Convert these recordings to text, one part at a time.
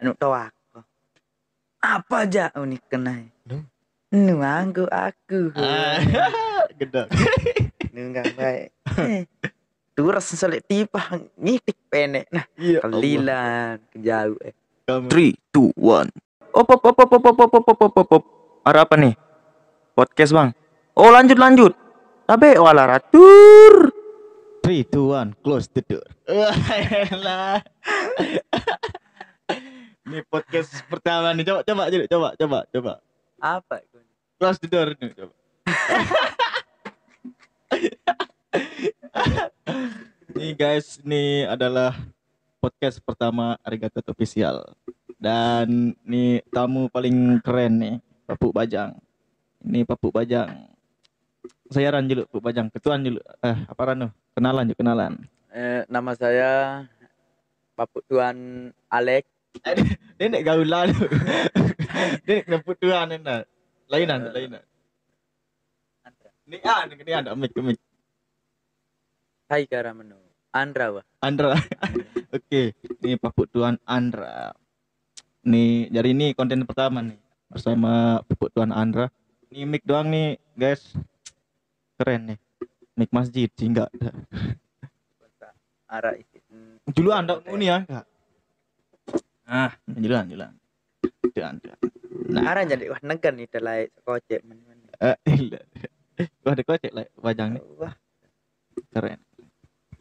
anu aku, apa aja unik oh, kena ya. nu nu aku ah, gede nu nggak baik turas selek tipah ngitik penek. nah iya, kelilan kejauh eh three two one op op op op op op op op op op op ada apa nih podcast bang oh lanjut lanjut tapi wala oh, ratur three two one close the door lah ini podcast pertama nih. Coba, coba, coba, coba, coba. Apa? Close the door nih, coba. ini guys, ini adalah podcast pertama Arigato Official. Dan ini tamu paling keren nih, Papuk Bajang. Ini Papuk Bajang. Saya Ran dulu, Papuk Bajang. Ketuan dulu. Eh, apa Ranu? Kenalan yuk, kenalan. Eh, nama saya Papuk Tuan Alex dia nak gaulan dia nak kena putuan dia nak lainan uh, lainan ni ah ni ni ada mic mic hai karamano Andra wah Andra oke ini Pak Putuan Andra nih dari ini konten pertama nih bersama Pak Putuan Andra ini mic doang nih guys keren nih mic masjid sih arah itu dulu anda nih ah, ya ah jalan jalan jalan jalan nah jadi wah negan nih lah kocek eh Eh, wah ada kocek lah wajang nih wah keren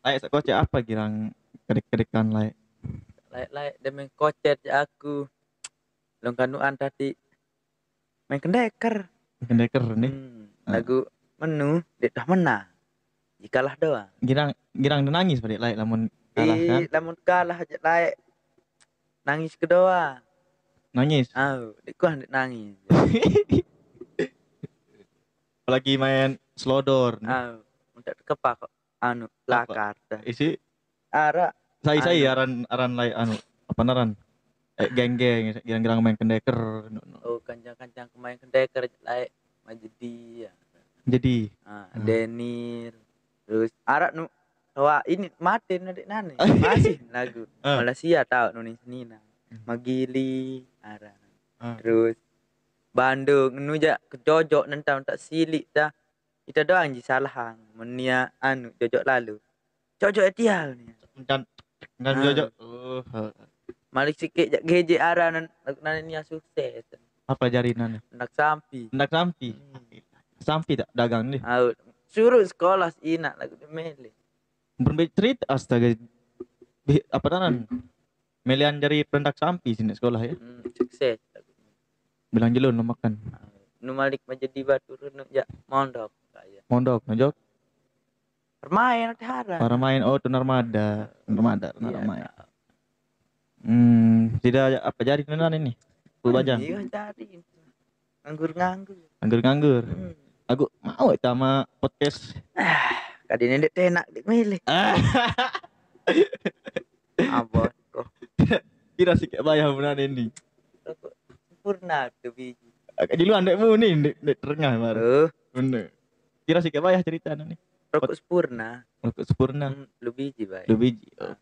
lah kocek apa girang kedek kedekan lah lah lah demen kocek aku longkanuan tadi main kendeker kendeker nih hmm, lagu menu dia dah menang jikalah doang girang girang nangis pada lain lamun kalah kan lamun kalah aja lain nangis kedua nangis ah oh, aku nangis apalagi main slodor ah oh, untuk kepak anu lakar isi ara saya saya anu. aran aran lay anu apa naran eh, geng geng geng geng main kendeker anu, anu. oh kanjang kanjang main kendeker lay jadi ya jadi ah, denir terus arak nu Wah, ini mati nanti nane. Masih lagu. Eh. Malaysia tahu Indonesia Nina. Hmm. Magili arah. Eh. Terus Bandung nuja kejojok nentang tak silik dah. Kita doang ji salah hang menia anu jojok lalu. Jojok etial ni. Dan dan Jojo ah. jojok. Uh. Malik sikit jak geje arah nan nan ni sukses. Apa jarinan? Nak sampi. Nak sampi. Hmm. Sampi tak dagang ni. Suruh sekolah inak lagu mele bercerita astaga apa tanan melian dari perendak sampi sini sekolah ya hmm, sukses bilang jelo no makan hmm, nu malik menjadi batu nu ja ya, mondok kaya mondok nojok permain hara permain oh tuh mada tunar mada tunar iya, mada hmm tidak apa jadi tunar ini bu bajang iya cari nganggur nganggur nganggur nganggur hmm. aku mau sama podcast ah. Kadi ini dek enak dek milih. Ah, Abot kok. Kira sih kayak bayar benar ini. Sempurna tuh biji. Ah, Di luar dekmu nih dek dek terengah baru. Mana? Kira sih kayak bayar cerita ni. Rokok sempurna. Rokok sempurna. Hmm, lu biji bay. Lu biji. Oh.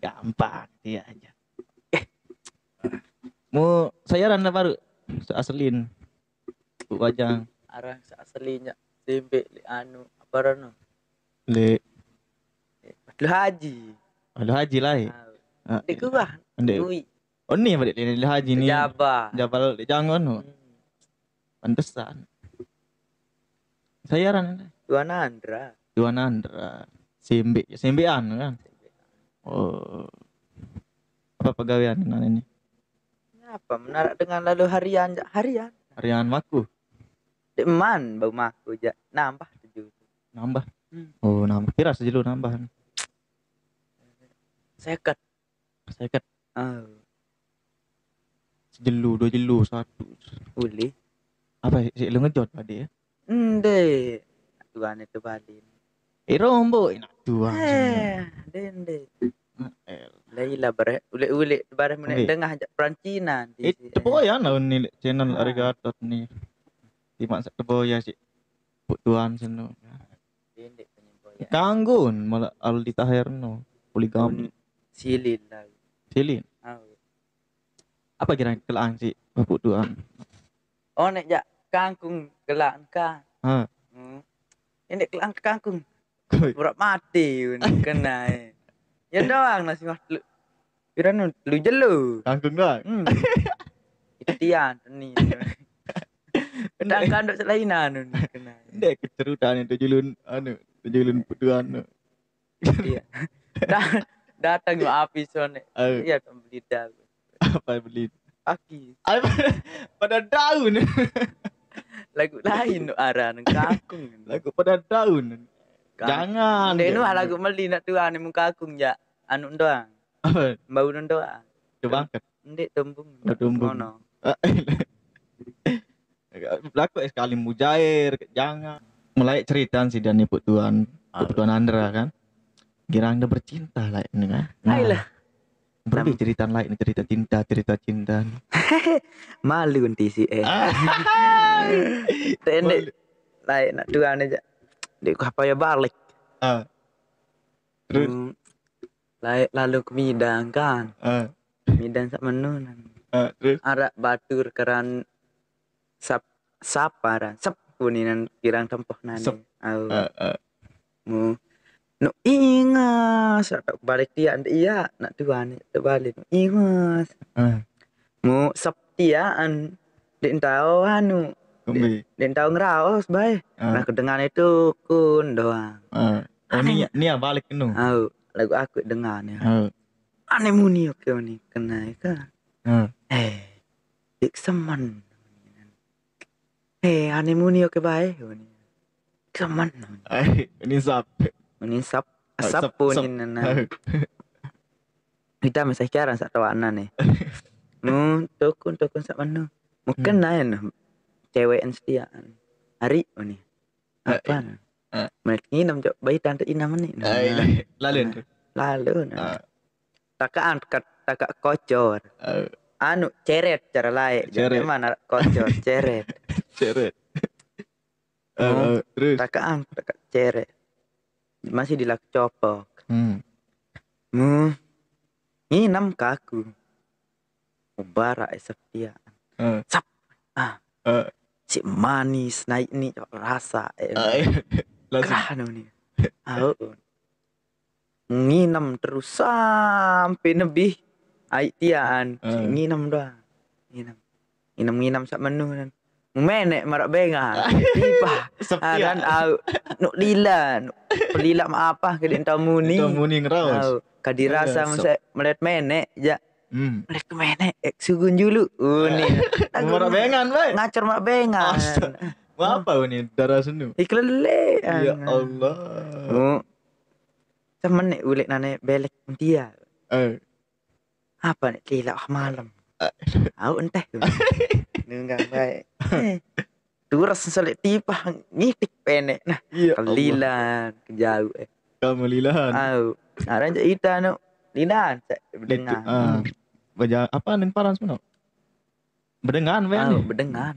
Gampang dia aja. Mau saya randa baru seaslin wajang arah seaslinya tempe anu apa rano di Lu haji. Lu haji lah. Ha. Eh. Ah, ah. Dek kurang. Dek. Oh ni balik ni lu haji ni. Jabal. Jabal jangan tu. Hmm. Pantesan. Saya ran. Tuan Andra. Tuan Andra. Simbi, simbian kan. Oh. Apa pegawaian dengan ini? Apa menarik dengan lalu harian harian? Harian maku. Deman bau maku ja. Nambah tujuh. Nambah. Hmm. Oh, nambah. Kira aja lu nambahan, Seket. Seket. Oh. Sejelu, dua jelu, satu. Uli. Apa ya? sih lu ngejot tadi ya? deh Tuan itu balin. Eh rombo deh deh, Eh, dende. Eh. Laila bare ulik-ulik bare menek tengah jak Perancina. Itu eh, boyan lah ni channel ah. Arigatot ni. Di mak tebo ya sih Put tuan seno. Pendek malah Aldi Taherno. Poligami. Hmm, silin lah. Silin. Ah, Apa kira kelaan sih bapuk doang? Oh nek jak kangkung kelaan ka. Ha. Hmm. Ini kelaan kangkung. Berat mati kena. Eh. Ya doang nasi makhluk. Kira lu jelo, Kangkung doang. Hmm. Itian ni. Anu, kena kandok lain anu kena kecerutan itu julun anu julun anu. iya datang ke api sone iya kan beli daun apa beli aki apa pada daun lagu lain nu aran anu, kakung lagu pada daun jangan deh nu lagu meli nak tuan anu, mu kakung ya anu doang ah. bau doang ah. coba ndek tumbung tumbung Laku ya sekali mujair, jangan mulai cerita si dan ibu tuan, ah. ibu tuan Andra kan. Girang dia bercinta lah ini kan. Nah. Ayolah. Nah, Tapi cerita lain cerita cinta cerita cinta. Malu nanti sih eh. Ah. Tende lain nak dua aja. Di apa ya balik. Ah. Terus hmm. lain lalu ke Midang kan. Uh. Midang sak menunan. Uh, terus. Arak batur keran sap sapara sap kuninan kirang tempoh nani sep. au uh, uh. mu no ingas balik dia anda iya nak tuan terbalik no ingas uh. mu sap an din tau anu din tau ngeraos baik uh. Eh. nah kedengan itu kun doang uh. oh ni ni balik nu au lagu aku dengar ya. ni uh. aneh muni oke ni kena kan uh. eh dik semen Hey, honeymoon yuk ke bae. Kaman. Ini sap. Ini sap. Asap oh, pun ini na. Kita masih kiaran satu tawana nih. Nu tokun tokun sak manu. Mungkin hmm. nanya nih cewek setiaan. Hari ini. Eh, Apa? Mereka ini nam bayi tante ina mani. Eh, eh, Lalu. Nah. Lalu. Takaan kat takak kocor. Anu ceret cara lain. Ceret mana kocor ceret cere uh, oh, eh, terus kakak kakak cere masih dilak copok hmm. hmm. ini enam kaku ubara esepia uh. Eh. sap ah uh. si manis naik nih rasa e. ah, eh, uh, kerana nih oh nginam terus sampai lebih aik tian uh. nginam dah nginam nginam nginam sak menu kan Menek eh, marak benga. Tipa. Sepian. Ah, au. Ah, nuk lila. Nuk ma apa ke tamu ni. Tamu ni ngeraus. Kadirasa iya, yeah, melihat menek eh, ya Hmm. Melihat ke menek. Eh, sugun julu. Uni. Oh, iya. marak bengan baik. Ngacor marak bengan. Ma apa uni hmm. darah senu? iklele Ya ah. Allah. Uh. Temen ulik nane belek dia. Eh. Apa nih lila malam. Aku enteh. Nunggah baik. Eh. Duras selek tipah ngitik penek. Nah, iya, kelilan jauh eh. Kamu lilan. Au. Aran je ita no. Lilan. Bedengan. Uh, ah, baja apa nen parang semua? Bedengan wae. Aku bedengan.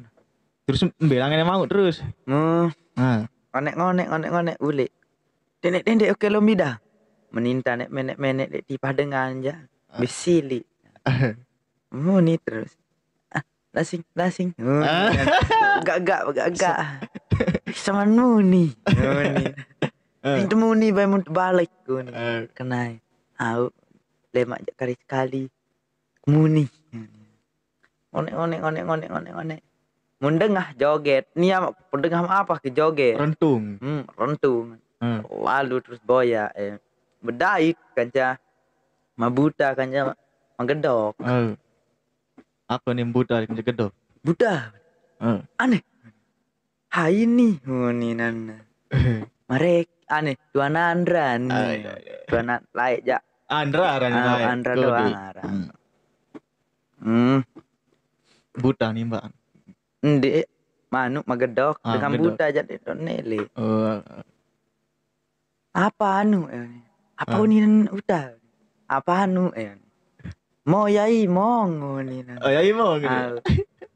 Terus belangane mau terus. Hmm. Nah. Ngonek ngonek ngonek ngonek ulik. Tenek tendek oke lomida. Meninta nek menek menek dek tipah dengan je. Ah. Besili. muni terus ah, lasing lasing oh, ah. gak gak gak gak sama muni muni pintu ah. muni bay mun balik muni ah. kenai au lemak kali sekali muni onek onek onek onek onek onek mundengah joget nih ama mundengah apa ke joget rentung hmm, rentung hmm. lalu terus boya eh bedaik kanca mabuta kanca menggedok hmm akronim Buddha di ah, Gedok. Buddha. Uh. Aneh. Hai ini nana. Marek aneh dua nandran. Dua nan laik ja. Andra aran uh, Andra doang aran. Hmm. Buddha nih mbak. Ndi manuk magedok ah, dengan Buddha jadi doneli. Uh. Apa anu? Apa uh. uninan udah? Apa anu? Eh. Ah. Mo yai mongo ni na. Oh yai mongo.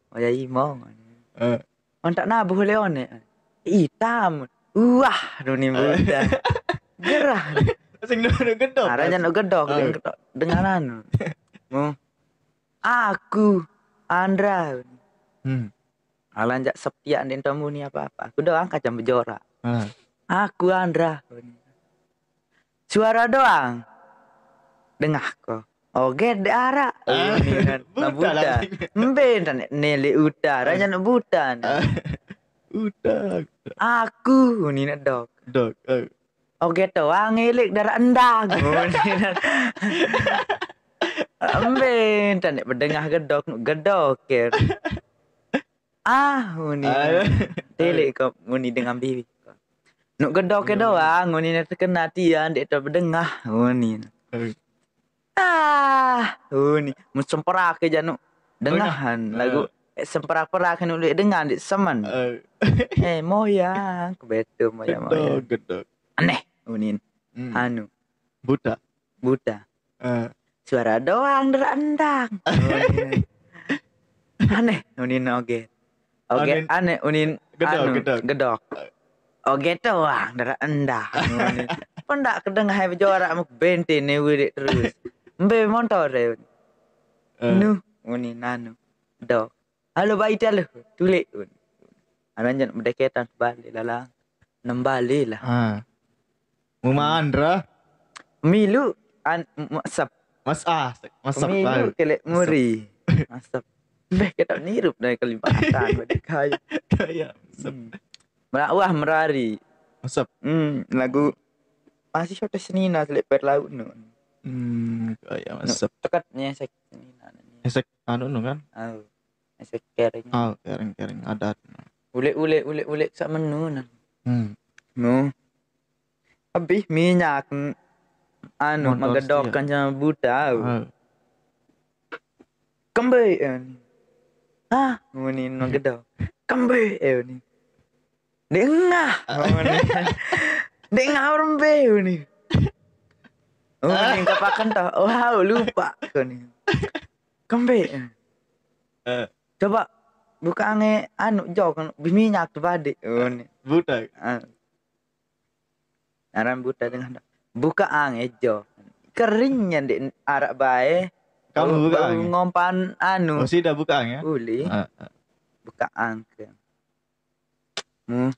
Mo yai mongo. Eh. On tak nabuh leone. Hitam. Wah, nu ni mo. Gerah. Sing nu gedok. Aranya nu gedok, gedok dengan Mo. Mu. Aku Andra. Hmm. Alanjak ah, setia nih tamu ni apa-apa. Aku doang kacang bejora. Hmm. Eh. Aku Andra. Suara doang. Dengah kok. Oke dara. Eh. Eh, Nabuta. Mben nele utara nya nabutan. Eh. Udah. Aku ni nak dog. Dog. Oge to angelik ah, dara endang. Mben tanek berdengah gedok nuk gedok ker. Ah, nguni. Telek kau nguni dengan bibi. Nuk gedok ke doang nguni nak terkena tian dek tu berdengah nguni ah, uh nih mun ke janu dengahan eh. lagu eh, semperak-perak nu dengar di semen uh. eh moyang kebetu moyang moyang gedok aneh unin oh, hmm. anu buta buta uh. Eh. suara doang endang oh, aneh unin oh, oge oge aneh unin gedok anu, gedog doang oge doang derendang pendak kedengar hai jora muk bente ne terus mbemmontore uh. Eh. nu uni nanu do halo baita lo tule uni mendeketan balik lala nembali lah uh. mumaan hmm. ra milu an masap mas ah masap milu kele muri masap Beh, kita nirup dari Kalimantan, kaya. Kaya, masap. Hmm. Wah, merari. Masap. Hmm, lagu masih short seni nak leper laut nun. Hmm, oh iya, masuk. Anu, Tekatnya esek ini anu nu kan? Anu. kering. Ah, oh, kering kering adat. ule ule ule ulek sak menunan. Hmm. Nu. Habis minyak anu kan jangan buta. Ah. Kembali eh, ni. Ah, nguni magedok. Kembali eh, ni. Dengah. Ah. Dengah orang bayu ni. Oh, ah. yang kapakan tau oh, Wow, lupa kau nih. Kembe. Eh. Coba buka ange anu jauh kan tuh pade. Oh, eh, nih. Budak. Ah. Aran budak dengan buka ange jauh. Keringnya di arak bae. Kamu buka ange. Ngompan anu. Masih dah buka ange. Uli. Ah, buka angke. Hmm.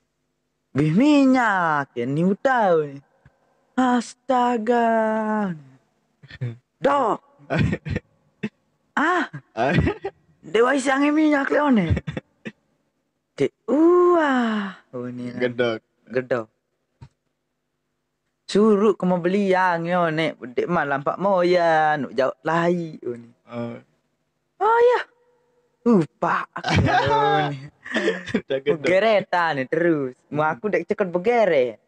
Biminyak ya ni tahu nih. Astaga. doh, ah. Dewa isangnya minyak leone. Ya? Di uah. Oh, Gedok. Gedok. Suruh kau mau beli yang yo nek dek mah lampak mau ya nuk jauh lagi, oh ni. Uh. Oh ya. Lupa aku nih terus. mau aku dek cekot begere.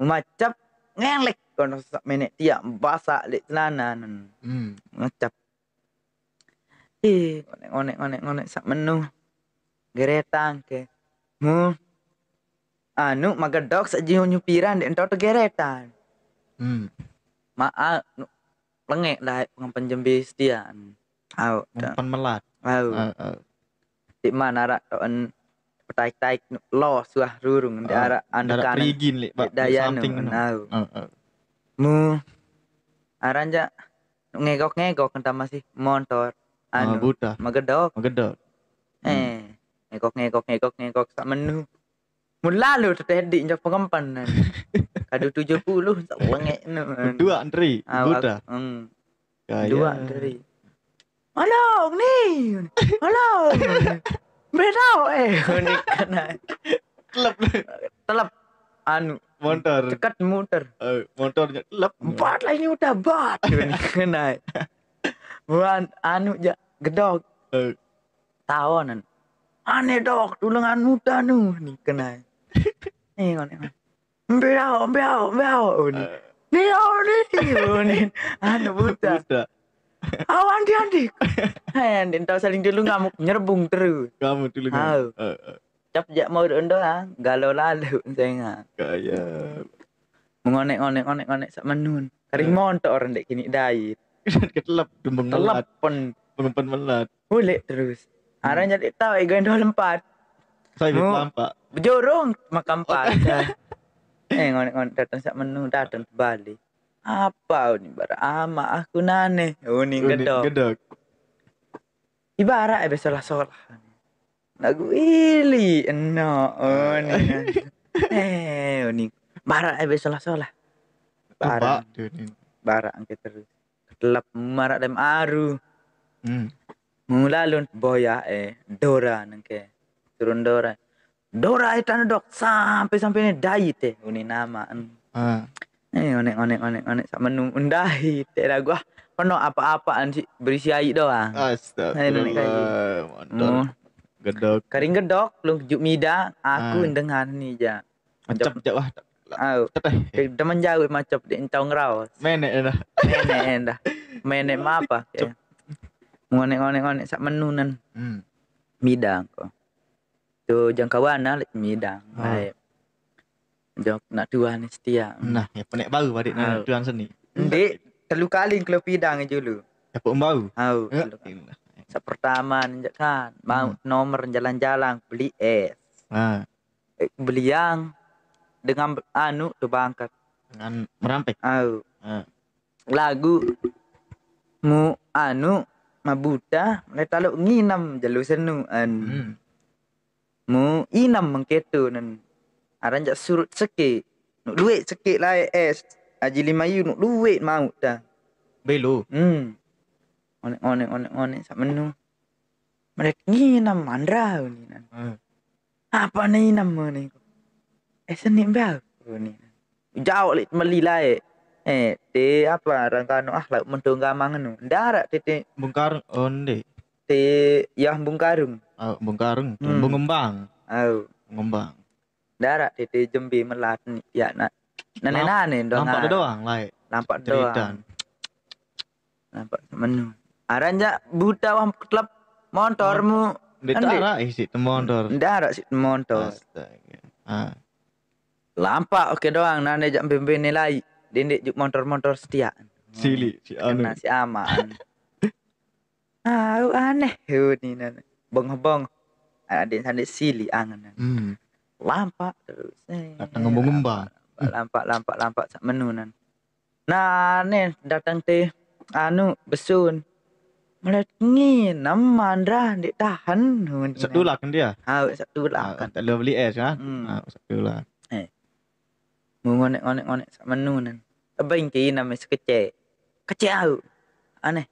Macam ngelek kono sak menek tiak basak lek telanan. Hmm. Ngecap. Eh, ngonek ngonek ngonek sak menu. Geretang ke. Mu. Anu magadok sak jiu nyupiran dek entot geretan. Hmm. Maaf lengek dah pengempen jembi setian. Au. Pengempen melat. Au. Di mana rak token taik-taik lo suah rurung di ah, arah anu kanan rigin li bak daya nu nau mu aranja ngegok ngegok entah masih motor ah, anu buta magedok magedok eh ngegok ngegok ngegok ngegok sak menu mulalu tertedi njak pengempan kadu tujuh puluh sak wengek dua antri buta hmm. dua antri Tolong nih, tolong. beda kan, eh unik kena. Telep. Telep. Anu motor. Dekat motor. Uh, eh, motornya telep. Bat lagi udah bat. kena. Buan anu ja gedok. Uh. Eh. Tawanan. Aneh dok tulangan muda nu kan, eh? nih kena. Nih kena. Bedau, bedau, bedau. Nih, nih, nih, nih, anu buta. Aku Andi Andi. Hai Andi, tau saling dulu ngamuk nyerbung terus. Kamu dulu. Tahu. Eh, eh. Cap jak mau rondo ah, galau lalu saya Kaya. Mengonek onek onek onek sak menun. Karimon eh. tok orang dek kini dai. Ketelap dumbeng melat. Telepon. Pempen melat. Boleh terus. Arang jadi hmm. tahu ego yang lempat. Saya oh. pak, Jorong makam empat. Oh. eh ngonek ngonek datang sak menun datang balik apa ini ama aku nane uni gedok gedok ibarat eh besolah solah lagu ili eno uni eh uni barat eh besolah solah barat barat angkat terus kelap marak dem aru hmm. mulalun boya eh dora nengke turun dora dora itu e dok sampai sampai ini dayit eh uni an uh. Ah. Eh, onek onek onek onek sama mendahi daerah gua penuh apa apa sih berisi air doang. Ah. Astagfirullah. Oh. Mantap. Gedok. Karing gedok lu juk mida aku ah. dengar nih ja. Macam jak wah. Au. Teman jauh macam di entau ngerau. Menek dah. Menek dah. Menek ma apa? Ah, ngonek ngonek ngonek sak menunan. Hmm. Mida kok. Tu jangkauan lah midang ah. Jawab nak dua ni setia. Nah, ya penek baru balik nak dua seni. Ndek telu kali klub pidang dulu. Apa ya, baru? Hau. Ya. Sa pertama kan, mau hmm. nomor jalan-jalan beli es. Ah. Eh, beli yang dengan anu tu bangkat. Dengan merampek. Hau. Ah. Lagu mu anu mabuta, mereka lu nginam jalu senuan. Hmm. Mu inam mengketu nan Aranjak ah, surut sikit. Nuk duit sikit lah es. Haji Limayu nuk duit mau dah. Belo. Hmm. Onek onek onek onek sak menu. Mereka ni nama mandra ni. Hmm. Apa ni nama ni? Eh senik bel ni. Jauh lek meli lah eh. Eh, te apa ah akhlak mendong gamang nu. darak te te bungkar onde. Oh, te yah bungkarung. Oh, bungkarung, hmm. bungembang. Oh. Bungembang. Darak di Jembi melatni ya nak. Nane nane dong. Nampak doang lah. Nampak doang. Nampak menu. Aranja buta wam klub motormu. Beta ara kan isi motor. Hmm, Darak si motor. Astaga. Lampak oke doang nane jam pimpin nilai. Dindek juk motor-motor setia. Sili si anu. si aman. ah aneh ini nane. Bong-bong. adik sandik sili angan. Hmm lampak terus. Datang ngembang-ngembang. Lampak lampak lampak sak menunan. Nah, nih datang teh anu besun. Meletengi naman dah dek tahan. Satu lah kan dia. satu lah kan. Tak ada beli es ha. Hmm. satu lah. Eh. Mengonek-onek-onek sak apa Abang kini nama sekecek? Kecek au. Aneh.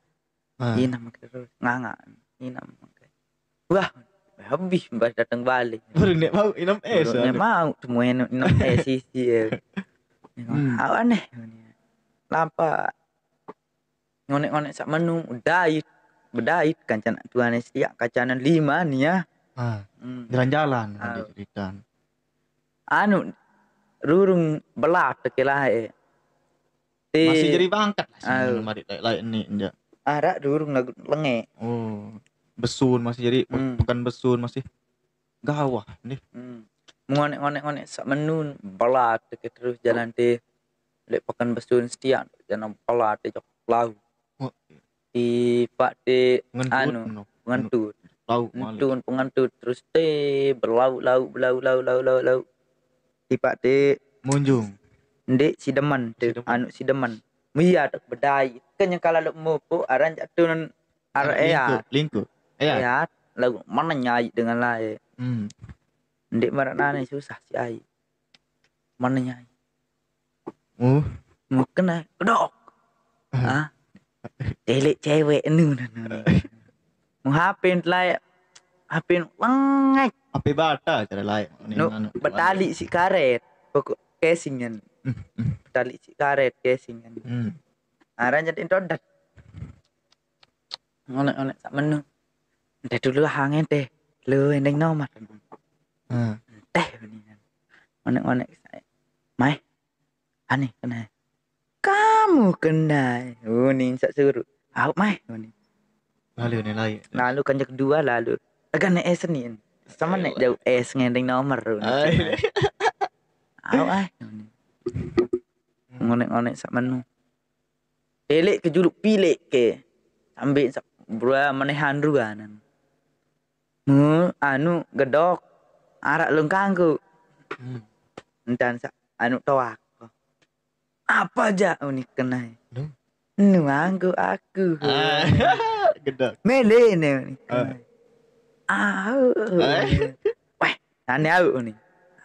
Ini nama terus Nganga. Ini nama. Wah, habis mbak datang balik baru nek mau inam es baru nek mau temuin inam es sih hmm. awan ah, nih lampa ngonek-ngonek sak menu udait bedait kancan tuan siak kacanan lima nih ya ah, hmm. jalan-jalan ah. cerita anu rurung belah tekelah eh masih jadi bangkat lah sih uh, lain ni injak ya. arak ah, rurung lagu lenge oh besun masih jadi hmm. bukan besun masih gawah nih hmm. mengonek-onek-onek sak menun belat ke terus jalan di lek pekan besun setiap jalan belat di jok lau di pak di anu ngentut lau ngentut pengentut terus teh berlau lau berlau lau lau lau lau di pak di munjung ndek si deman tu anu si deman Mia tak berdaya. Kan yang kalau lu mopo aran jatuh nan area. Lingkut. Iya. Ya, lagu mana nyai dengan lain. Hmm. Ndek marakna susah si ai. Mana nyai. Uh. Mungkin lah, kedok. Eh. Ah. Telik cewek nu nu nu. Menghapin lah hapin lengek. HP bata cara lain. Anu, betali si karet. Pokok casingan. Hmm, hmm. betali si karet casingan. Hmm. Aran ah, jadi introdat. Oleh oleh sak menu. Entah dulu hangen teh. Lu ending nomor. Teh beneran. Onek-onek Mai. Ani kena. Kamu kena. Uning sak suruh. Aku mai. Uning. Lalu nih lalu. Lalu kanjak dua lalu. Agan es nih. Sama nek jauh es ngending nomor. Aku ai. Ngonek-ngonek sak menu. Elek ke juluk pilek ke. Ambil sak bro manehan ruganan. Hmm, anu gedok arak lengkangku. Hmm. Dan anu toak. Apa aja unik oh, kenai? Nu. Nu aku aku. Ah, gedok. Mele ne unik kenai. Ah. Wah, ane au ah. unik.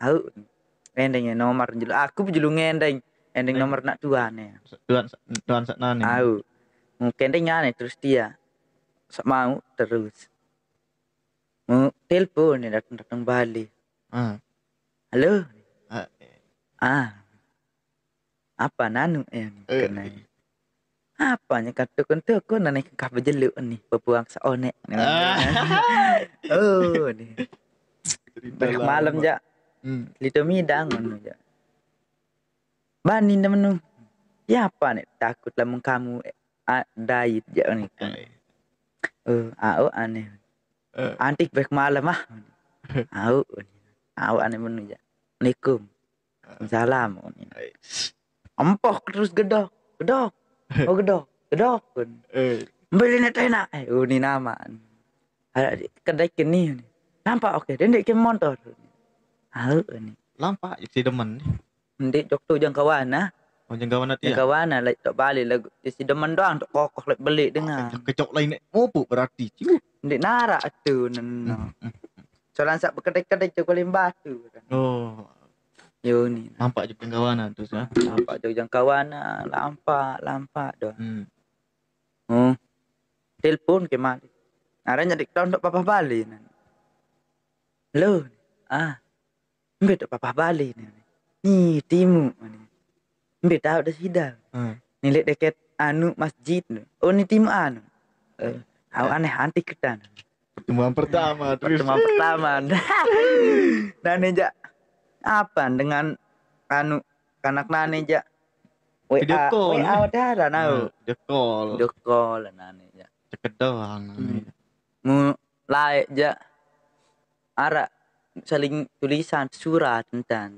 Au. Endengnya nomor jelu aku jelu ngendeng. Endeng nomor nak tuan ya. Tuan tuan sakna ne. Au. Mungkin dia terus dia. Sok mau terus. Mau telepon ni datang datang Bali. Ah. Halo. Ah. ah. Apa nanu yang eh, kena? Eh. Apanya kata kentu aku nak naik kapal jeluk ni berbuang seonek. Ah. oh nih Tengah malam ja Hmm. Lito midang anu Bani dah menu. Ya apa ni takutlah mengkamu diet ja ni. Oh, ah, oh aneh. Eh. antik baik malam ah au au ane menuja Nikum, salam empoh terus gedok gedok eh. oh gedok gedok pun beli net enak eh uni eh, oh, nama ada kedai kini nampak oke dan dek motor au ini lampak si demen Ndek jok tu jangkauan ah. Oh, jangan mana dia? Ah? Jangan mana lah, tak balik lagu. Dia si demen doang, tak kokoh lagi beli dengar. Kecok lain ni, apa berarti? Ini narak tu, nana. Hmm, hmm, hmm, Soalan sak berkedai-kedai cakap lain batu. Oh. Yo ya, ni. Nampak je jangkawanan tu sah. Nampak je jangkawanan. Lampak, lampak doh. Hmm. Oh. Telepon ke mana? Arah nyadik tahun untuk papa balik nana. Lo. Ah. Mereka tak papa balik nana. Ni timu nana. Mbak tahu dah sidang. Hmm. Nilai deket anu masjid Oh ni tim anu. Uh, eh, Aku aneh anti ketan. Pertemuan pertama. Pertemuan pertama. Dan nejak nah, apa dengan anu kanak nane jak WA video call WA ada nau video call video call nane jak ceket doang hmm. mu lae jak ara saling tulisan surat tentang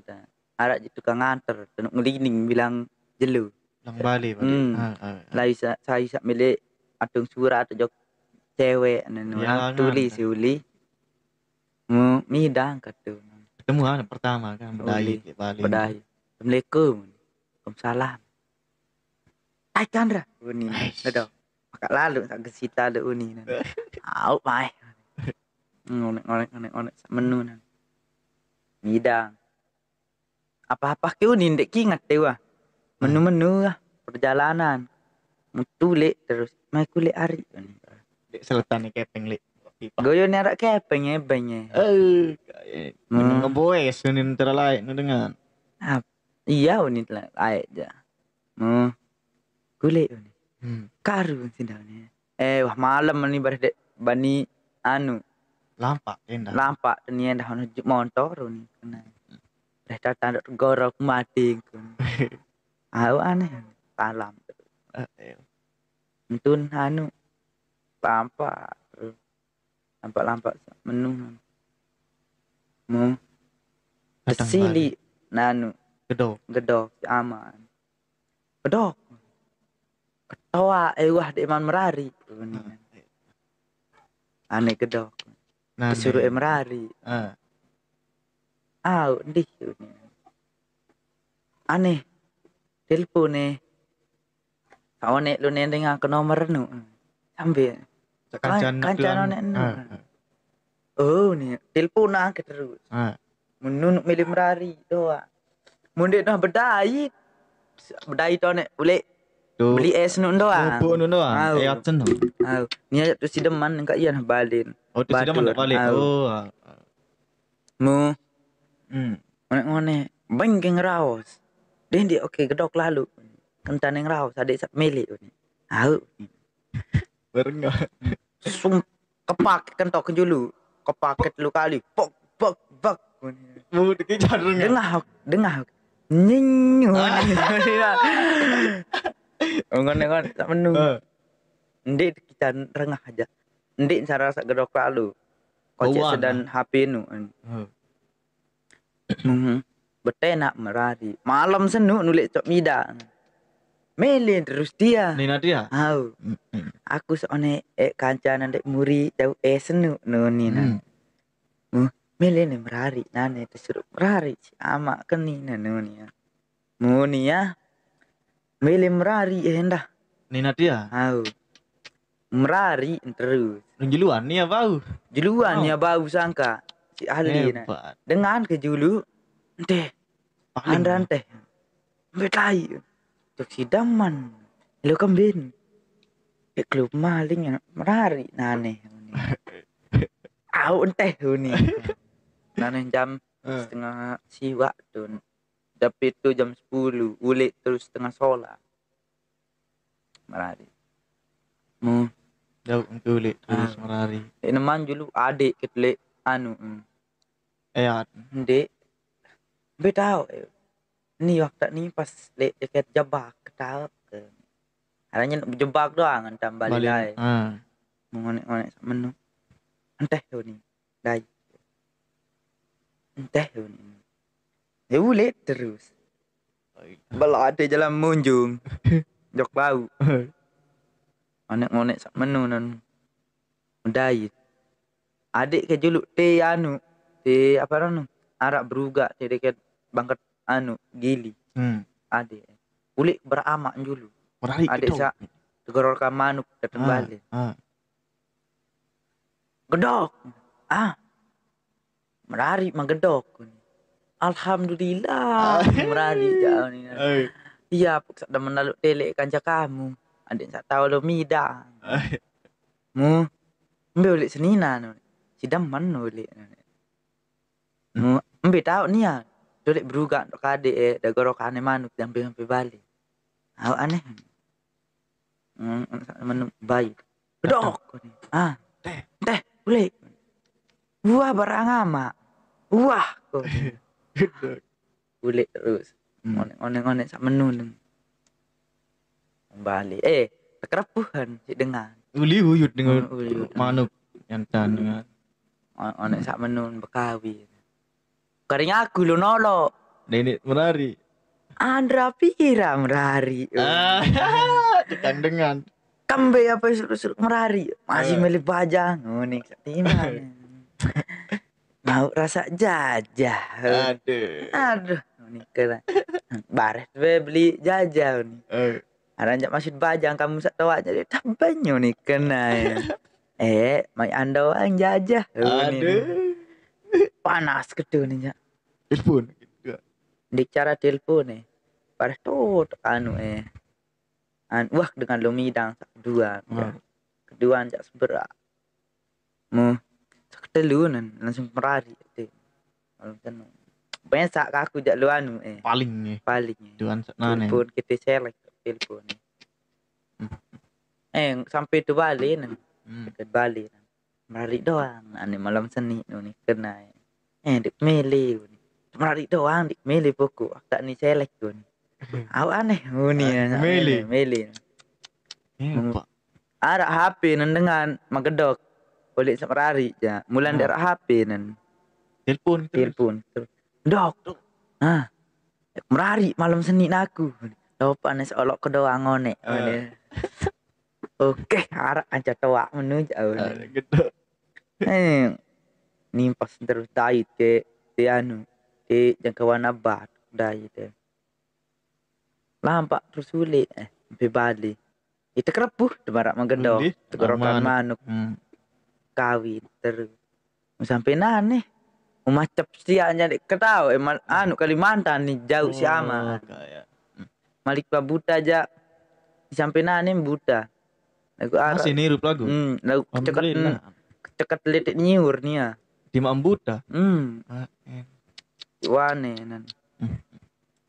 arak di tukang antar dan ngelining bilang jelu bilang balik balik hmm. ha, ah, ah, ah. ha, saya bisa milik adung surat atau jok cewek nanu ya, tulis si uli mu midang katu ketemu kan pertama kan bedai balik bedai assalamualaikum Waalaikumsalam Hai Chandra uni ada pakak lalu tak gesita ada uni au mai ngonek ngonek ngonek ngonek menu nan midang apa-apa kau nindek ingat dewa hmm. menu-menu lah perjalanan mutulek terus mai kulit hari dek selatan ni kepeng lek goyo ni arak kepeng ya banyak eh menengah hmm. boy sunin terlalu nu dengan iya unit lah aik ja mu hmm. kulit unit karu tidak ni eh wah malam ni baris dek bani anu lampak endah lampak ni endah hono montor ni kena Dah tanduk gorok mati. Gitu. Aku aneh. Salam. Entun anu lampak lampak lampak menu mu sili nanu gedok Gedok, aman gedok ketawa ewah eh, di iman merari aneh gedok, nah, suruh eh, merari uh out dihune aneh telpone kawan lu nending ke nomor nu sambil kancan ah, kancan nek nu ah, ah. oh ni telpon aku terus menun milim merari doa munde dah bedai bedai to nek boleh beli es nu doa bu nu doa ya tuh ni tu sideman engkau iya balin oh tu sideman balin oh mu Hmm. Ngone ngone bengkeng raos. Dendi oke okay, gedok lalu. Kentan yang raos ada sak meli. Au. Berengah. Sum kepak kentok kejulu. Kepaket lu kali. Pok pok pok. Mau dikit jarang. Dengah dengah. Nyinyu. Ah. Oh, ngone kon sak menu. Ah. Ndek kita rengah aja. Ndek cara sak gedok lalu. Kocek sedan HP ah. nu. Heeh. Mhm. merari. Malam senu nulis cok mida. Melin terus dia. Nina dia. Au. Aku seone eh, eh, kancan kancana dek muri tahu eh senu no nina. Mm. Mu melin merari nane terus merari ama kenina no nina. Mu nia. Ah. Melin merari hendah. Eh, nina dia. Au. Merari terus. Jeluan nia bau. Jeluan nia oh. bau sangka si ahli na. dengan kejulu teh andran teh betai cok sidaman lo kambin ke klub maling yang merari nane au teh huni nane jam eh. setengah siwa tuh tapi itu jam sepuluh ulit terus setengah sholat merari mu jauh untuk ulik terus ah. merari ini man julu adik ketulik anu mm. iya de be tau eh, ni waktu ni pas lek dekat jebak tau ke hanya jebak doang entam balik lai uh. mengonek-ngonek menu entah tu ni dai entah tu ni dia ya terus belak ada jalan munjung jok bau ngonek-ngonek sak menu nan dai adik ke juluk te anu te apa anu arak beruga te deket bangkat anu gili hmm. adik ulik beramak julu Menarik adik sa tegoror ka manuk datang ah, balik ah. gedok ah merari menggedok Alhamdulillah ah. merari jauh ni iya aku dah menaluk telek kanca kamu adik tak tahu lo mida mu ambil ulit senina no sidaman no beli nu embe tau nih, dolek ya. beruga no kade e da gorok ane manuk dan be be bali au aneh mm, manuk bayi bedok, ah teh teh boleh buah barang ama buah kok boleh terus hmm. oneng oneng oneng sak menunung bali eh kerepuhan si dengar uli huyut dengan hmm, manuk yang tangan ono sak menun Bekawi kering aku lu nolo nenek menari Andra Pira merari ah, dengan kambe apa suruh merari masih eh. milih bajang ngunik oh, timan mau rasa jajah aduh aduh kira. kena baret beli jajah nih eh. Aranjak masih bajang kamu sak tawa jadi tambahnya nih kena ya. Eh, mai anda ang jajah. Aduh. Panas gitu nih ya. Telepon. Dicara telepon nih, eh. Pada tuh anu eh. An, wah dengan lumidang tak dua. Ya. Kedua anjak seberak, Mu sak telu langsung merari teh. Kalau Banyak sak aku jak lu anu eh. Paling nih, eh. Paling. nih. Eh. Duan sak nane. Telepon kita selek telepon. Hmm. Eh, sampai tu balik nih hmm. dekat Bali kan. merarik doang ane malam seni nuni ni kena eh dek milih, tu doang dek milih pokok tak ni selek tu ni hmm. awak aneh nuni, oh, ni milih, ada HP nan dengan magedok boleh semerari ya, mulan daerah HP nan telefon telefon dok ah merari malam seni naku Lopan es olok kedoang ngone. Uh. Ah. Oke, arah aja tua menuju. Nah, gitu. Eh, nimpas terus tait ke di anu di jangkauan abad dai itu. Lampak terus sulit eh sampai Itu kerepuh debarak menggendo. Tegorokan manuk. Hmm. Kawin terus. Sampai nane. Macap sianya ketau emang eh, anu Kalimantan nih jauh oh, si ama. Malik Babuta aja sampai nane buta. Lagu arah. Masih nirup lagu. Hmm, lagu cekat cekat letik nyiur ya Di Mambuta. Hmm. Ah, eh. Wane nan. Hmm.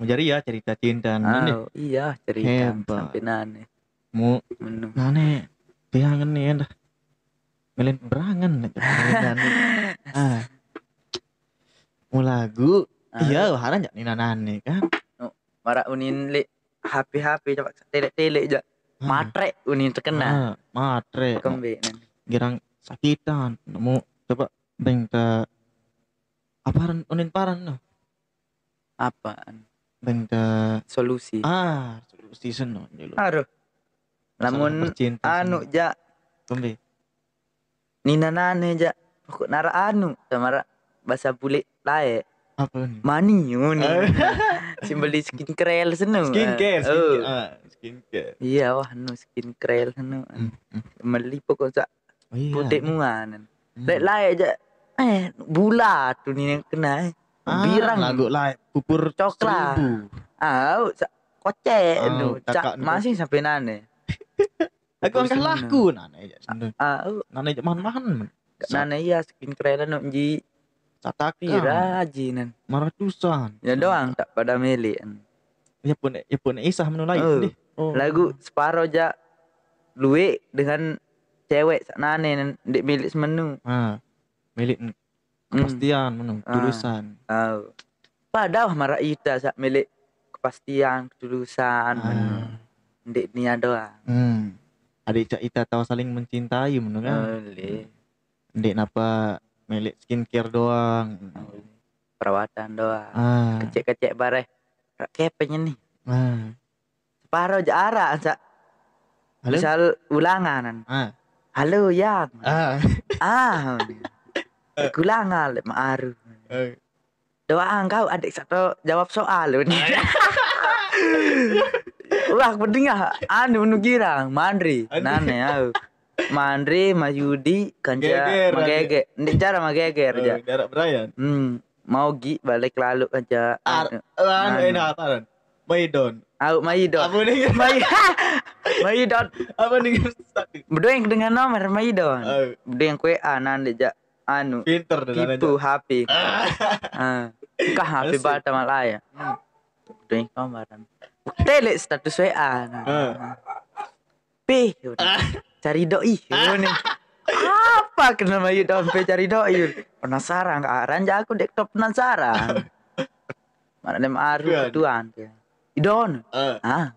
cari ya cerita cinta nane. Oh, iya cerita Hebat. sampai nane. Mu Menu. nane tiangan nih endah. Melin berangan nane. ah. lagu ah. iya harang jak nina nane kan. Oh, marak unin li HP HP coba telek telek jak matre uni terkena ah, matre kembe girang sakitan nemu coba deng ta apaan unin paran no apaan deng solusi ah solusi seno dulu namun lamun anu ja kembe nina nane ja pokok nara anu samara bahasa bule lae apa nih? Eh. Maniun. Simbol di skincare seneng. Skincare, skincare. Oh. skincare. Iya wah no skincare seneng. Hmm. hmm. Meli pokok sak oh, iya. putih muanan. Hmm. Lek layak aja. Eh, bulat tu ni yang kena. Eh. Ah, Birang. Lagu layak bubur coklat. Ah, sak kocek oh, ah, no. Cak masih sampai nane. Eh. Aku angkat laku nane. Eh, ah, nane mahan-mahan. Nane ya skincare no ji Satakan. Ih, rajinan. Maratusan. Ya doang tak pada milik. Ya pun ya pun isah menulai lain oh. oh. Lagu separo ja luwe dengan cewek sanane dek milik semenu. Ha. Milik hmm. kepastian hmm. menu ah. tulisan. Ha. Oh. Padahal marak ita sak milik kepastian, tulisan ah. ndek nia doang. Hmm. Adik cak ita tahu saling mencintai menurut kan. apa napa milik skincare doang perawatan doang ah. kecek-kecek bare kepenya nih ah. separuh jarak cak Halo? misal ulangan ah. halo yang ah, ah kulang ale maaru eh. doang kau adik satu jawab soal ini ah, iya. wah penting ya, anu nu girang mandri anu. nane ya. Mandri, Mas Yudi, Kanja, magege, ini cara magege Geger eh, ja. Darak Brian. Hmm, mau gi balik lalu aja. Ar, lan enak eh, aran. Anu. Maidon. Aku Maidon. Aku nih. Maidon. Apa nih? Berdua yang dengan nomor Maidon. Berdua yang kue anan dek ja. Anu. Pinter dengan aja. happy. HP. Ah. Kah HP bata malaya. Hmm. Berdua yang nomoran. Tele status WA. Anu. Ah. Pih cari doi nih apa kenapa mayu sampai cari doi penasaran kak ranja aku top penasaran mana dem aru tuan idon ah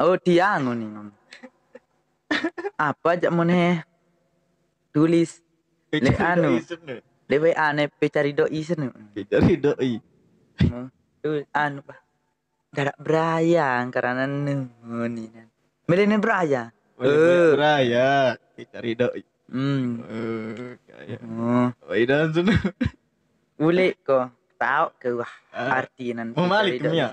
oh tiang nih apa aja mana tulis le anu le wa ne pe cari doi senu pe cari doi tuh anu darak berayang karena nu nih nah. milene berayang raya oh, eh. ya. cari doi hmm eh, kaya wai oh. oh, dan sun ulik ko tahu ke wah ah. arti nan malik mia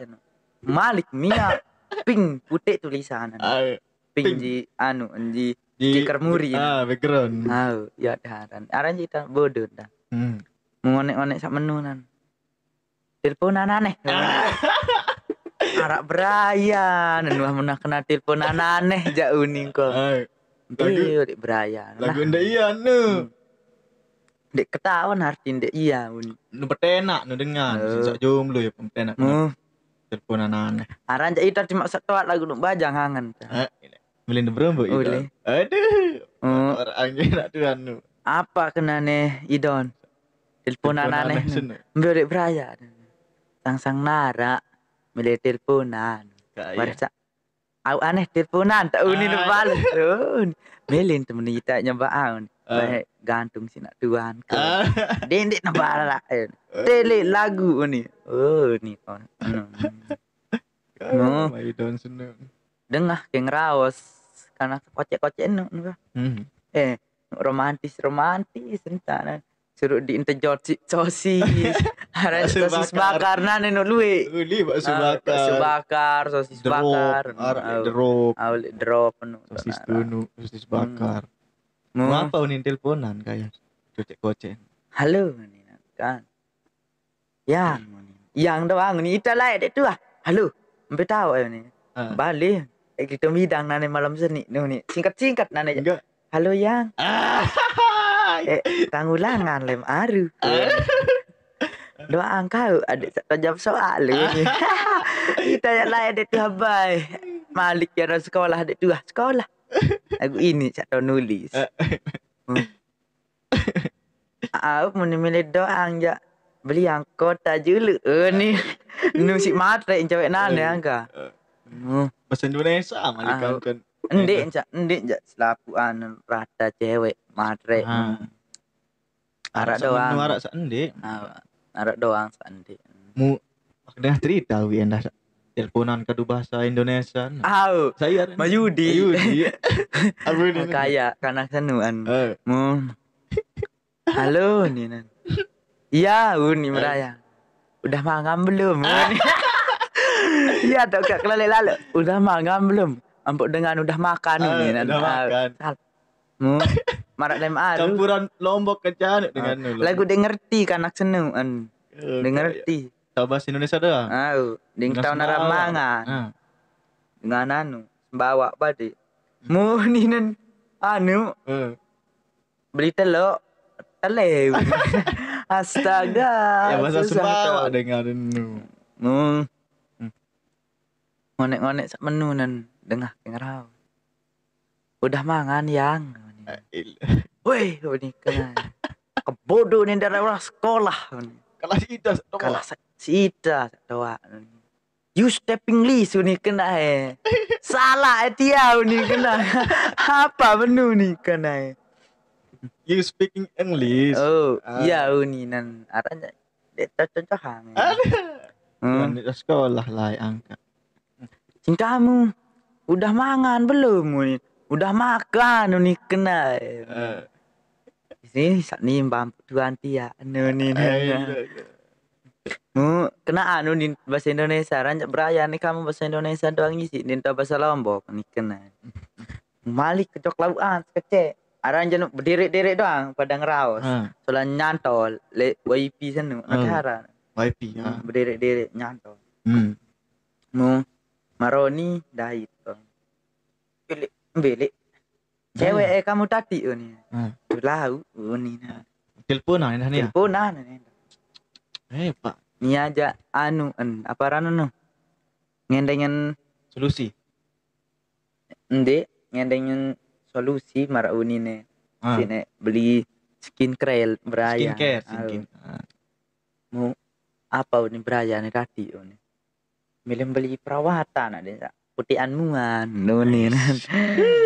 malik mia pink putih tulisan ah, iya. pink anu, di anu di di kermuri ah background ah ya daran aran kita bodoh dah hmm mengonek-onek sak menunan telepon aneh ah. arak berayan Nuh menang kena telepon anak aneh jak uning kok Iya, dek berayan Lagu nah. ndak iya nu hmm. Dek ketahuan artin dek iya uning Nu bertenak nu dengar oh. Sejak jomblo ya pemtenak oh. Telepon anak aneh Aran jak itu cuma setuat lagu nu bajang hangen Milih berembuk itu Aduh oh. Orang nak tu anu apa kena nih idon telepon anak aneh beraya sang sang nara milih teleponan Barca iya. aku aneh teleponan tak uni ah. balik tuh milih temen kita nyampa aun ah. Baik, gantung sih nak tuan ke. Dendek nampak lah. Tele lagu ni. Oh ni kon. No. My don seneng. Dengah ke ngeraos karena kocek-kocek nu. Hmm. Eh, romantis romantis entar. Nah suruh di joci cosi harus sosis bakar nah neno luwe uli bakso bakar bakso bakar sosis bakar drop awal drop no sosis tunu sosis bakar mau apa unin teleponan kayak cocek kocen halo mana kan ya yang doang ini itu lah itu tuh, halo sampai tahu ya eh, ini ah. balik kita eh, gitu, midang nane malam seni nih singkat singkat nane halo yang ah, eh, tanggulangan lem aru. Doa angkau ada tajam soal Kita yang lain ada tu habai. Malik yang sekolah ada dua sekolah. Lagu ini cak nulis. Aku mun milih doang ya Beli yang kota julu ini Nu si matre cewek nana ya angka. Hmm. Bahasa Indonesia malik kan. Endik cak endik cak anak rata cewek matre. Hmm. Arak doang. Arak sandi, Arak doang sandi. Mu udah cerita wi endah teleponan kedua bahasa Indonesia. Au. Saya Mayudi. Mayudi. Aku Kaya karena senuan. Mu. Halo nina, Iya, Uni meraya. Udah makan belum? Iya, tak kak kelale lalu. Udah makan belum? Ampuk dengan udah makan Uni Udah makan. Mu marak lem aru campuran lombok kejanik dengan uh, lagu dengerti kan seneng an uh, eh, dengerti tahu bahasa Indonesia dah au ding tahu naramangan uh. Ah. dengan anu bawa badi mu ninan anu uh. beli telo telew astaga ya bahasa Sumbawa dengar anu mu hmm. ngonek-ngonek sak menunan dengah kengerau udah mangan yang Eh, Woi, nikah. Kebodoh nih dari orang sekolah. Kalah ah. si Ida. Kalah si Doa. You stepping list ini kena ah, eh. Salah eh dia ini kena. Ah. Apa menu nih kan, kena eh. You speaking English. Oh, iya uh. uni nan aranya deta cocokan. Eh. Hmm. Di sekolah lah angka. Cing udah mangan belum nih? udah makan nuni eh. eh, eh, kena uh. Ah, ini saat ini bampu tuan tia nuni mu kena anu di bahasa Indonesia ranjak beraya nih kamu bahasa Indonesia doang ngisi ninta bahasa Lombok nih kena malik kecok lauan ah, kece arang ah, jenuh berdiri-diri doang pada ngeraos uh. soalnya nyantol le wifi senu uh. akhara wifi ya. berdiri-diri nyantol hmm. mu maroni dahit beli Cewek eh kamu tadi ini. Oh, hmm. Lau ini. Oh, nah. Teleponan ah, ini. Ah. Teleponan ah, ini. Eh, Pak. Ni aja anu en apa ranu nu? Ngendengen solusi. Nde ngendengen solusi mara uni ne. beli skin care beraya. Skin care, skin. Mu apa uni beraya nih tadi uni. Oh, Milih beli perawatan ada putian muan nunin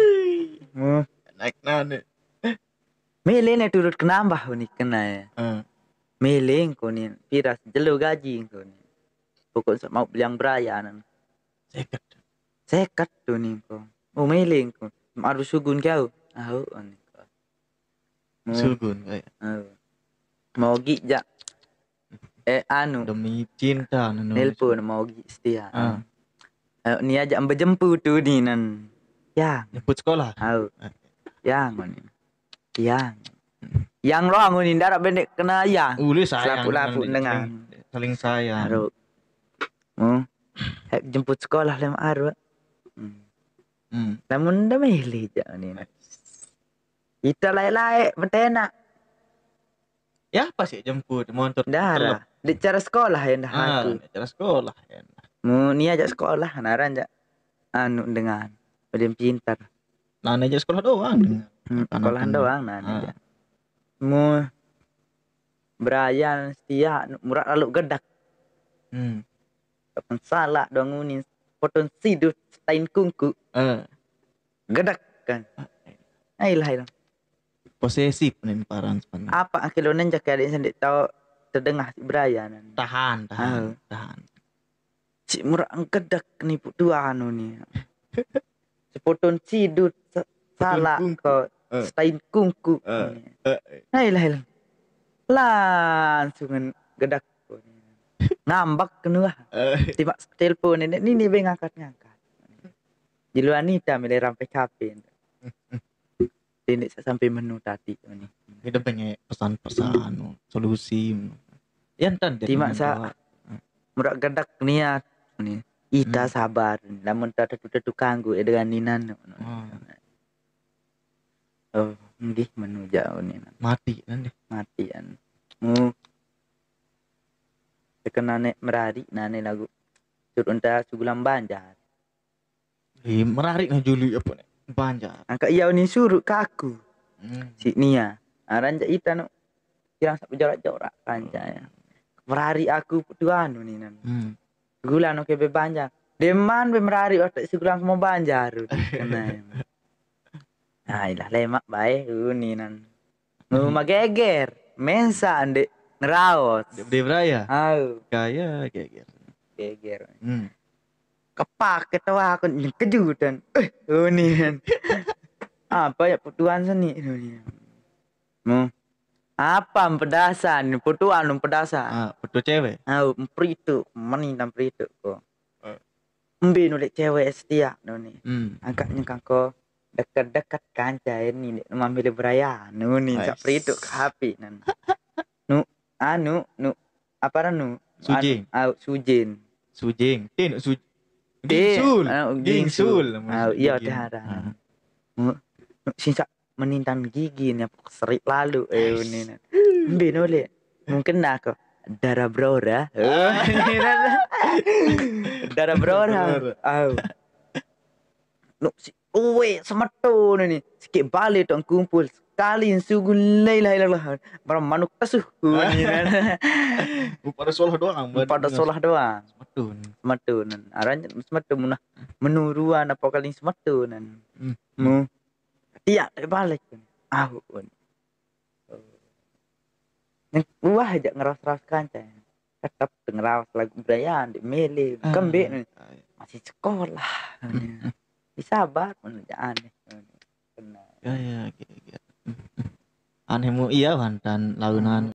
mu naik nane Milih nih turut kenambah unik kena ya. Uh. Milih kau piras jelo gaji kau nih. Pokoknya mau beli yang berayanan. Sekat. Sekat tuh nih kau. mau milih kau. Maru sugun kau. Aku unik. Sugun kayak. Mau gijak. Hmm. Eh anu. Demi cinta. Anu. Nelpon mau gijak setia. Uh. Uh, ni ajak berjemput tu ni nan. Yang. Jemput sekolah. Au. Eh. yang ni. Yang. Yang roang ni darab pendek kena ya, Uli sayang. Lapuk-lapuk dengar. Saling sayang. aru, Hmm. Hak jemput sekolah lem aru, Hmm. Namun hmm. dah milih je ni. Kita lain-lain bertenak. Ya apa sih jemput motor? Dah lah. Di cara sekolah yang dah ah, aku. Di cara sekolah yang. Mu ni ajak sekolah, naran ajak anu dengan paling pintar. Nah, aja sekolah doang. Hmm, hmm sekolah doang nah aja. Mu Brian setia anu, murak lalu gedak. Hmm. Kapan salah dong unin potong sidut stain kungku. Uh. Gedak kan. ayolah ailah. Ah, Posesif nih paran Apa akhirnya nanti kayak ada yang tahu terdengar si Brian. Tahan, tahan, uh. tahan cik murah nih ni dua anu ni sepotong cidut salah ko stain kungku hai lah lah eh. langsung gedak ngambak kena tiba telepon ni ni ni ngangkat ngangkat di luar ni dah milih rampai kapin ini sampai menu tadi ini kita pengen pesan-pesan solusi yang tan timak sa eh. murak gedak niat ngene. Ita hmm. sabar, namun tutup-tutup daduk kanggo dengan ninan. Oh. Oh, nggih menuju ninan. Mati nanti. Mati an. Mu tekenane merari nane lagu sur unta sugulam banjar. Eh, merari nang juli apa nih? Banjar. Angka iya ni suruh kaku. Hmm. Si Nia. Aranja ita nih Kirang sampai jarak-jarak kanca ya. Merari aku dua anu nih ninan. Hmm gula nuke be banjang deman be merari otak oh, gula mau banjar, nah, iya. nah ilah lemak baik uninan mau hmm. mageger mensa ande ngerawat di beraya au kaya geger geger hmm. kepak ketawa aku kejutan eh uninan apa ya putuan seni uninan mau hmm. Apa pedasan, anu pedasan. Ah, putu cewek. Ah, pritu, meni nang pritu ko. Eh. Mbi nulik cewek setia nuni. Hmm. Angkatnya kangko dekat-dekat kanca ini mambil beraya nuni sak pritu kapi nan. nu anu nu apa nu? Sujin. ah sujin. sujing Tin su Gingsul. Gingsul. Au iya dah. Sing sak menintam gigi nih aku lalu eh ini binole mungkin aku darah brora darah brora au no si uwe semetu nih sikit balik tong kumpul sekali sugun laila ilallah para manuk tasuh pada solah doang pada solah doang semetun semetun aran semetun menurun apa kali semetun mu iya balik ah pun yang buah aja ngeras-ras kanca tetap tengeras lagu Brian di meli uh, masih sekolah bisa sabar menuju aneh ya ya gitu aneh mu iya wantan launan